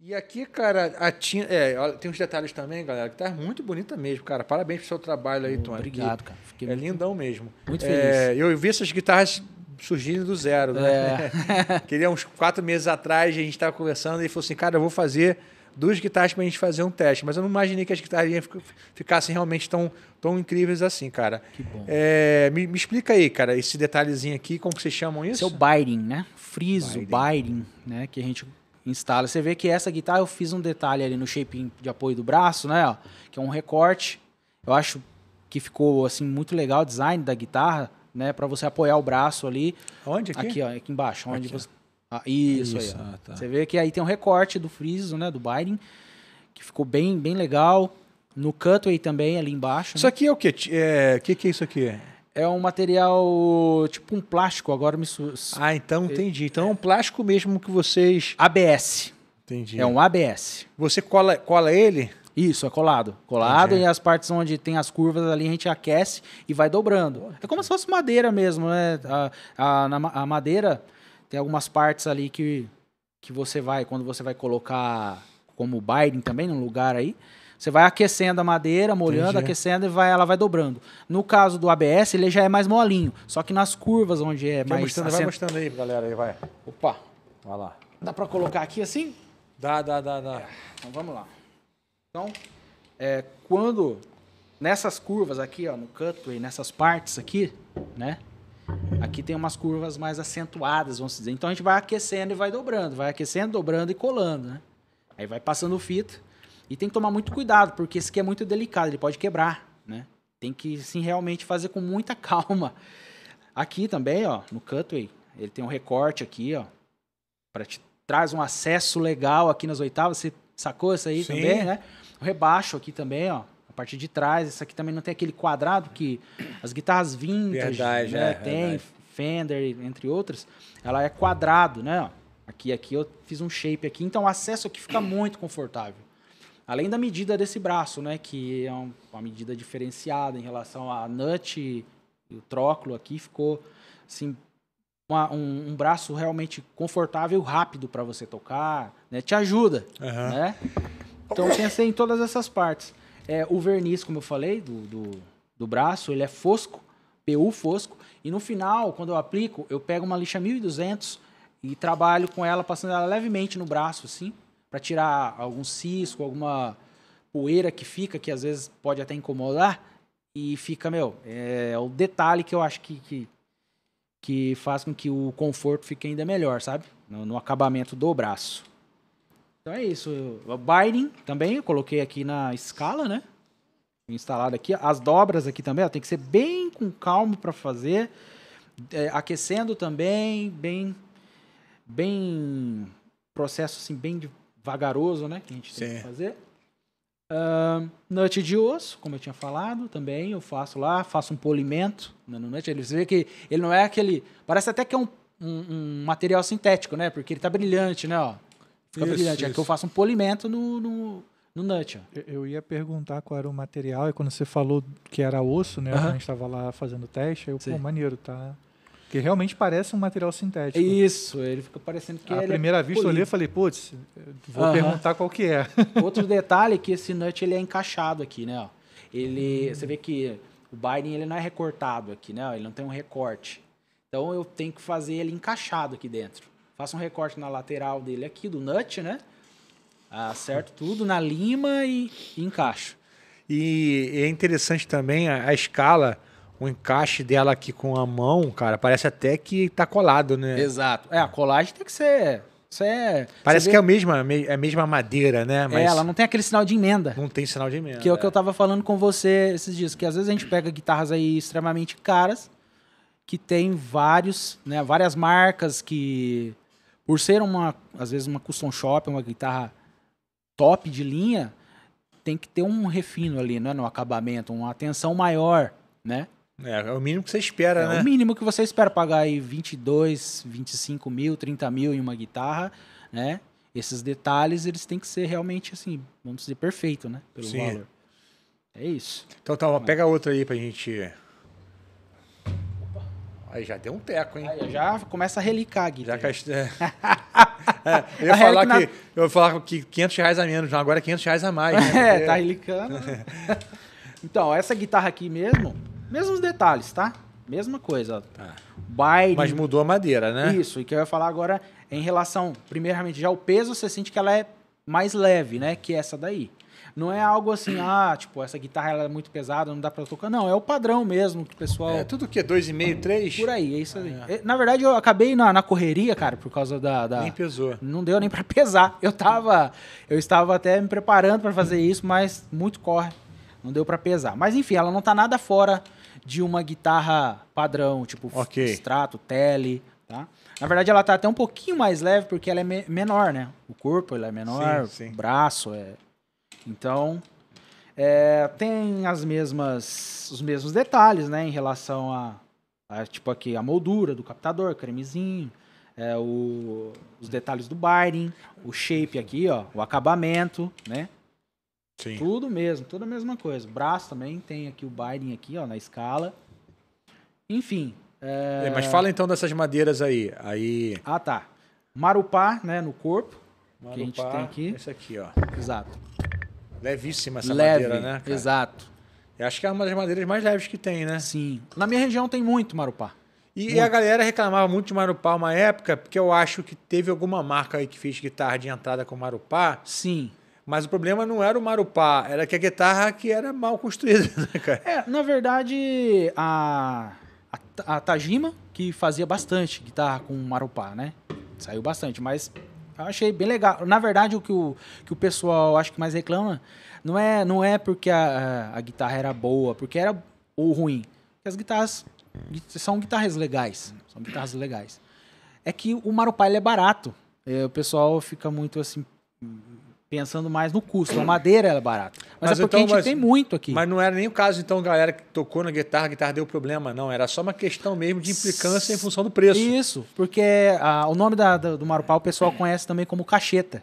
E aqui, cara, a tinta. É, tem uns detalhes também, galera, que tá muito bonita mesmo, cara. Parabéns pelo seu trabalho aí, hum, Tony. Obrigado, cara. Fiquei é muito, lindão mesmo. Muito é, feliz. eu vi essas guitarras surgindo do zero, né? É. Queria uns quatro meses atrás, a gente tava conversando e falou assim, cara, eu vou fazer duas guitarras pra gente fazer um teste. Mas eu não imaginei que as guitarras ficassem realmente tão, tão incríveis assim, cara. Que bom. É, me, me, explica aí, cara, esse detalhezinho aqui, como que vocês chamam isso? Seu é o né? Friso, biting. né? Que a gente instala. Você vê que essa guitarra eu fiz um detalhe ali no shaping de apoio do braço, né? Ó, que é um recorte. Eu acho que ficou assim muito legal o design da guitarra, né? Para você apoiar o braço ali. Onde aqui? Aqui, ó, aqui embaixo. Onde aqui, você... Ah, isso, isso, aí. Ah, tá. Você vê que aí tem um recorte do friso, né? Do binding, que ficou bem, bem legal. No cutaway também ali embaixo. Isso né? aqui é o quê? É, que que é isso aqui? É um material tipo um plástico, agora me. Ah, então é, entendi. É então é um plástico mesmo que vocês. ABS. Entendi. É um ABS. Você cola, cola ele? Isso, é colado. Colado Entendi. e as partes onde tem as curvas ali a gente aquece e vai dobrando. É como se fosse madeira mesmo, né? A, a, na, a madeira tem algumas partes ali que, que você vai, quando você vai colocar como binding também num lugar aí, você vai aquecendo a madeira, molhando, Entendi. aquecendo e vai, ela vai dobrando. No caso do ABS, ele já é mais molinho. Só que nas curvas onde é mais. Mostrando, Vai mostrando aí, galera. Aí vai. Opa! Vai lá. Dá para colocar aqui assim? Dá, dá, dá, dá. É, então vamos lá. Então, é, quando nessas curvas aqui, ó, no cutway, nessas partes aqui, né? Aqui tem umas curvas mais acentuadas, vamos dizer. Então a gente vai aquecendo e vai dobrando, vai aquecendo, dobrando e colando, né? Aí vai passando fita e tem que tomar muito cuidado, porque esse aqui é muito delicado, ele pode quebrar, né? Tem que, sim, realmente fazer com muita calma. Aqui também, ó, no cutway, ele tem um recorte aqui, ó, para te traz um acesso legal aqui nas oitavas, você sacou isso aí sim. também, né? O rebaixo aqui também, ó, a parte de trás, isso aqui também não tem aquele quadrado que as guitarras vintage, verdade, né, é, tem, verdade. Fender, entre outras, ela é quadrado, né? Aqui, aqui eu fiz um shape aqui, então o acesso aqui fica muito confortável. Além da medida desse braço, né, que é um, uma medida diferenciada em relação à nut e o tróculo aqui, ficou assim, uma, um, um, braço realmente confortável, rápido para você tocar, né, te ajuda, uhum. né? Então pensei assim, em todas essas partes. É, o verniz, como eu falei, do, do, do braço, ele é fosco, PU fosco, e no final, quando eu aplico, eu pego uma lixa 1200 e trabalho com ela, passando ela levemente no braço, assim, para tirar algum cisco, alguma poeira que fica, que às vezes pode até incomodar. E fica, meu, é, é o detalhe que eu acho que, que, que, faz com que o conforto fique ainda melhor, sabe? No, no acabamento do braço. Então é isso. O binding também eu coloquei aqui na escala, né? Instalado aqui. As dobras aqui também, ó, tem que ser bem com calma para fazer. É, aquecendo também, bem bem processo assim bem de vagaroso, né? Que a gente Sim. tem que fazer. Uh, nut de osso, como eu tinha falado, também eu faço lá, faço um polimento no nut. Você vê que ele não é aquele. Parece até que é um, um, um material sintético, né? Porque ele tá brilhante, né? Ó. Fica isso, brilhante. Isso. É que eu faço um polimento no, no, no nut. Eu, eu ia perguntar qual era o material, e quando você falou que era osso, né? Uhum. A gente estava lá fazendo teste, aí eu, Sim. pô, maneiro, tá? Porque realmente parece um material sintético. Isso, ele fica parecendo que é. À primeira vista polido. eu olhei e falei, putz, vou uh -huh. perguntar qual que é. Outro detalhe é que esse nut ele é encaixado aqui, né? Ele, hum. Você vê que o Biden ele não é recortado aqui, né? Ele não tem um recorte. Então eu tenho que fazer ele encaixado aqui dentro. Faço um recorte na lateral dele aqui, do nut, né? Acerto tudo na lima e, e encaixo. E é interessante também a, a escala o encaixe dela aqui com a mão, cara, parece até que tá colado, né? Exato. É, a colagem tem que ser. Isso é. Parece que é a mesma, é, é a mesma madeira, né? É, Mas é, ela não tem aquele sinal de emenda. Não tem sinal de emenda. Que é o que é. eu tava falando com você esses dias, que às vezes a gente pega guitarras aí extremamente caras, que tem vários, né? Várias marcas que. Por ser uma, às vezes, uma custom shop, uma guitarra top de linha, tem que ter um refino ali, né? No acabamento, uma atenção maior, né? É, é o mínimo que você espera, é né? É o mínimo que você espera pagar aí 22, 25 mil, 30 mil em uma guitarra, né? Esses detalhes, eles têm que ser realmente, assim, vamos dizer, perfeito, né? Pelo Sim. valor. É isso. Então tá, Mas... pega outra aí pra gente... Aí já deu um teco, hein? Aí já começa a relicar tá a guitarra. Já cast... é. eu, ia falar que, eu ia falar que 500 reais a menos, agora é 500 reais a mais. Né? é, tá relicando. então, essa guitarra aqui mesmo, Mesmos detalhes, tá? Mesma coisa. Tá. Biden, Mas mudou a madeira, né? Isso. E que eu ia falar agora em relação, primeiramente, já o peso, você sente que ela é mais leve, né? Que essa daí. Não é algo assim, ah, tipo, essa guitarra ela é muito pesada, não dá pra tocar. Não, é o padrão mesmo que o pessoal. É tudo que é 2,5, 3? Por aí, é isso aí. Ah, é. Na verdade, eu acabei na, na correria, cara, por causa da, da, Nem pesou. Não deu nem pra pesar. Eu tava. Eu estava até me preparando para fazer isso, mas muito corre. Não deu para pesar. Mas enfim, ela não tá nada fora de uma guitarra padrão, tipo okay. extrato, tele, tá? Na verdade, ela tá até um pouquinho mais leve porque ela é me menor, né? O corpo ela é menor, sim, sim. o braço é. Então, é, tem as mesmas os mesmos detalhes, né, em relação a, a tipo aqui a moldura do captador, cremezinho, é, o, os detalhes do binding, o shape aqui, ó, o acabamento, né? Sim. Tudo mesmo, tudo a mesma coisa. Braço também, tem aqui o Biden aqui, ó, na escala. Enfim. É... É, mas fala então dessas madeiras aí. aí... Ah, tá. Marupá, né, no corpo. Marupá, que a gente tem aqui. Esse aqui, ó. Exato. Levíssima essa Leve, madeira, né? Cara? Exato. Eu acho que é uma das madeiras mais leves que tem, né? Sim. Na minha região tem muito marupá. E, muito. a galera reclamava muito de marupá uma época, porque eu acho que teve alguma marca aí que fez guitarra tá de entrada com marupá. Sim. Mas o problema não era o marupá, era que a guitarra que era mal construída, né, cara? É, na verdade, a, a, a Tajima, que fazia bastante guitarra com marupá, né? Saiu bastante, mas eu achei bem legal. Na verdade, o que o, que o pessoal acho que mais reclama não é, não é porque a, a guitarra era boa, porque era ou ruim. Porque as guitarras são guitarras legais, são guitarras legais. É que o marupá ele é barato. É, o pessoal fica muito assim pensando mais no custo. A madeira era é barata. Mas, é mas, é porque então, a gente mas, tem muito aqui. Mas não era nem o caso, então, galera que tocou na guitarra, a guitarra deu problema, não. Era só uma questão mesmo de implicância em função do preço. Isso, porque a, ah, o nome da, da, do marupau o pessoal conhece também como cacheta.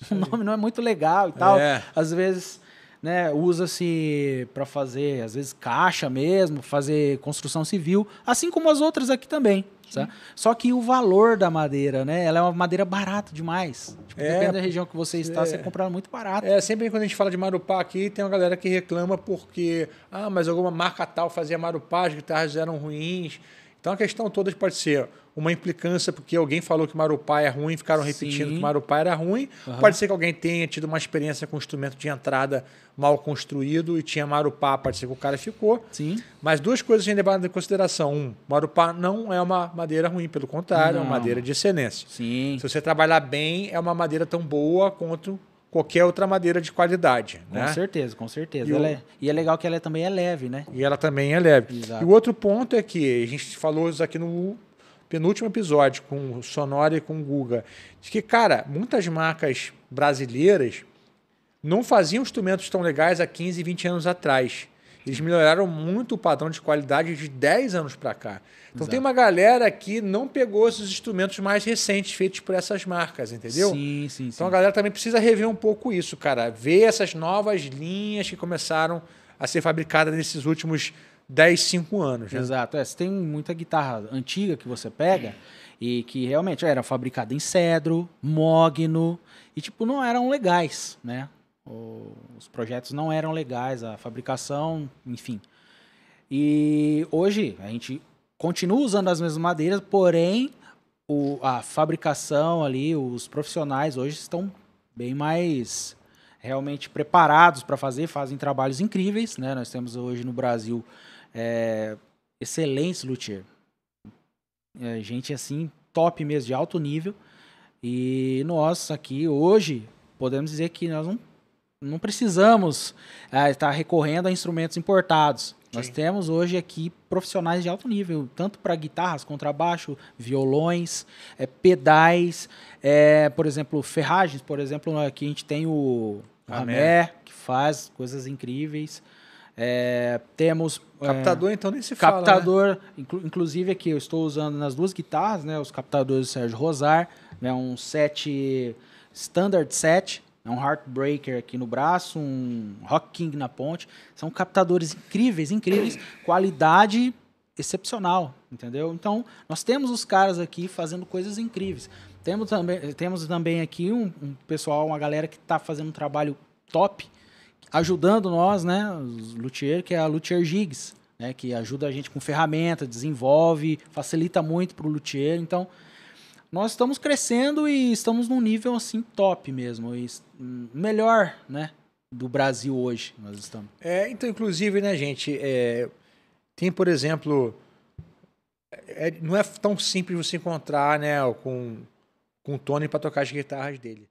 O nome não é muito legal e tal. É. Às vezes né, usa-se para fazer, às vezes, caixa mesmo, fazer construção civil, assim como as outras aqui também. Só que o valor da madeira, né? Ela é uma madeira barata demais. Tipo, é, depende da região que você está, é, você compra muito barato. É, sempre quando a gente fala de marupá aqui, tem uma galera que reclama porque, ah, mas alguma marca tal fazia marupá, as guitarras eram ruins. Então a questão toda pode ser uma implicância porque alguém falou que Marupá é ruim, ficaram repetindo Sim. que Marupá era ruim. Uhum. Pode ser que alguém tenha tido uma experiência com um instrumento de entrada mal construído e tinha Marupá, pode ser que o cara ficou. Sim. Mas duas coisas a gente levar em consideração. Um, Marupá não é uma madeira ruim, pelo contrário, não. é uma madeira de excelência. Sim. Se você trabalhar bem, é uma madeira tão boa quanto qualquer outra madeira de qualidade. Com né? certeza, com certeza. E, o... é... e, é, legal que ela é também é leve, né? E ela também é leve. Exato. E o outro ponto é que a gente falou isso aqui no penúltimo episódio com Sonora e com Guga, de que, cara, muitas marcas brasileiras não faziam instrumentos tão legais há 15, 20 anos atrás. Eles melhoraram muito o padrão de qualidade de 10 anos para cá. Então Exato. tem uma galera que não pegou esses instrumentos mais recentes feitos por essas marcas, entendeu? Sim, sim, então, sim. Então a galera também precisa rever um pouco isso, cara. Ver essas novas linhas que começaram a ser fabricadas nesses últimos 10, 5 anos. Né? Exato. É, você tem muita guitarra antiga que você pega e que realmente era fabricada em cedro, mogno, e tipo, não eram legais, né? Os projetos não eram legais, a fabricação, enfim. E hoje a gente continua usando as mesmas madeiras, porém o, a fabricação ali, os profissionais hoje estão bem mais realmente preparados para fazer, fazem trabalhos incríveis, né? Nós temos hoje no Brasil é, excelentes luthier. É, gente assim, top mesmo, de alto nível. E nós aqui hoje podemos dizer que nós não, não precisamos é, estar recorrendo a instrumentos importados. Sim. Nós temos hoje aqui profissionais de alto nível, tanto para guitarras, contrabaixo, violões, é, pedais, é, por exemplo, ferragens, por exemplo, aqui a gente tem o Ramé, que faz coisas incríveis. É, temos. É, captador, é, então, nem se fala. Captador, né? inclu, inclusive aqui eu estou usando nas duas guitarras, né? Os captadores do Sérgio Rosar, né? Um set. Standard set, é um Heartbreaker aqui no braço, um Rock King na ponte. São captadores incríveis, incríveis, qualidade excepcional, entendeu? Então, nós temos os caras aqui fazendo coisas incríveis. Temos também, temos também aqui um, um pessoal, uma galera que está fazendo um trabalho top ajudando nós, né, os Luthier, que é a Luthier Gigs, né, que ajuda a gente com ferramenta, desenvolve, facilita muito para o Luthier. Então, nós estamos crescendo e estamos num nível assim top mesmo, e melhor, né, do Brasil hoje. Nós estamos. É, então, inclusive, né, gente, é, tem por exemplo, é, é não é tão simples você encontrar, né, com com o Tony para tocar as guitarras dele.